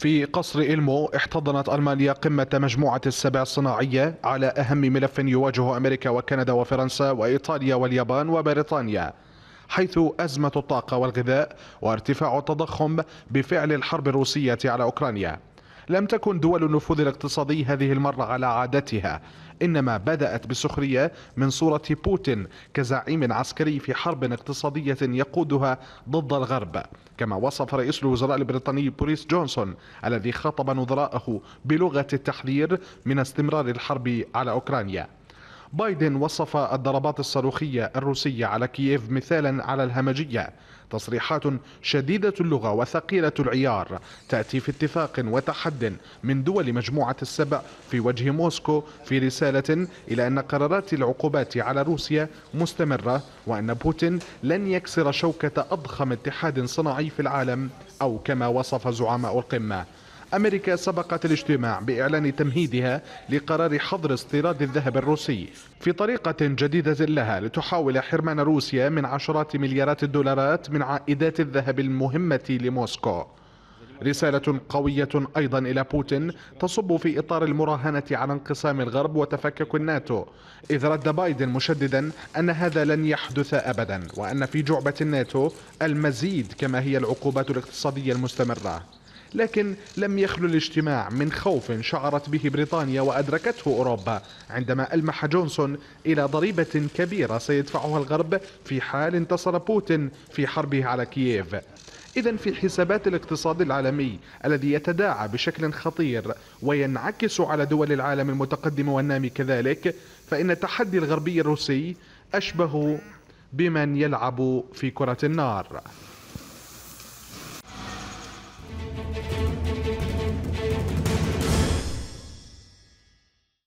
في قصر إلمو احتضنت ألمانيا قمة مجموعة السبع الصناعية على أهم ملف يواجه أمريكا وكندا وفرنسا وإيطاليا واليابان وبريطانيا حيث أزمة الطاقة والغذاء وارتفاع التضخم بفعل الحرب الروسية على أوكرانيا لم تكن دول النفوذ الاقتصادي هذه المرة على عادتها إنما بدأت بسخرية من صورة بوتين كزعيم عسكري في حرب اقتصادية يقودها ضد الغرب كما وصف رئيس الوزراء البريطاني بوريس جونسون الذي خاطب نظراءه بلغة التحذير من استمرار الحرب على أوكرانيا بايدن وصف الضربات الصاروخية الروسية على كييف مثالا على الهمجية تصريحات شديدة اللغة وثقيلة العيار تأتي في اتفاق وتحد من دول مجموعة السبع في وجه موسكو في رسالة إلى أن قرارات العقوبات على روسيا مستمرة وأن بوتين لن يكسر شوكة أضخم اتحاد صناعي في العالم أو كما وصف زعماء القمة أمريكا سبقت الاجتماع بإعلان تمهيدها لقرار حظر استيراد الذهب الروسي في طريقة جديدة لها لتحاول حرمان روسيا من عشرات مليارات الدولارات من عائدات الذهب المهمة لموسكو رسالة قوية أيضا إلى بوتين تصب في إطار المراهنة على انقسام الغرب وتفكك الناتو إذ رد بايدن مشددا أن هذا لن يحدث أبدا وأن في جعبة الناتو المزيد كما هي العقوبات الاقتصادية المستمرة لكن لم يخلو الاجتماع من خوف شعرت به بريطانيا وأدركته أوروبا عندما ألمح جونسون إلى ضريبة كبيرة سيدفعها الغرب في حال انتصر بوتين في حربه على كييف إذا في حسابات الاقتصاد العالمي الذي يتداعى بشكل خطير وينعكس على دول العالم المتقدم والنامي كذلك فإن التحدي الغربي الروسي أشبه بمن يلعب في كرة النار